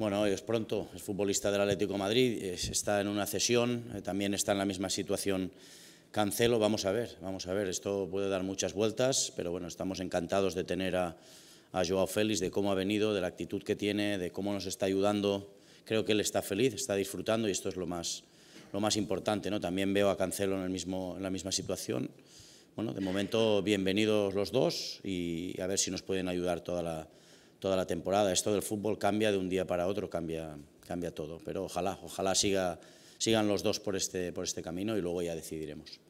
Bueno, es pronto, es futbolista del Atlético de Madrid, está en una cesión, eh, también está en la misma situación Cancelo, vamos a ver, vamos a ver, esto puede dar muchas vueltas, pero bueno, estamos encantados de tener a, a Joao Félix, de cómo ha venido, de la actitud que tiene, de cómo nos está ayudando, creo que él está feliz, está disfrutando y esto es lo más, lo más importante, ¿no? También veo a Cancelo en, el mismo, en la misma situación. Bueno, de momento, bienvenidos los dos y a ver si nos pueden ayudar toda la toda la temporada. Esto del fútbol cambia de un día para otro, cambia, cambia todo. Pero ojalá, ojalá siga, sigan los dos por este, por este camino y luego ya decidiremos.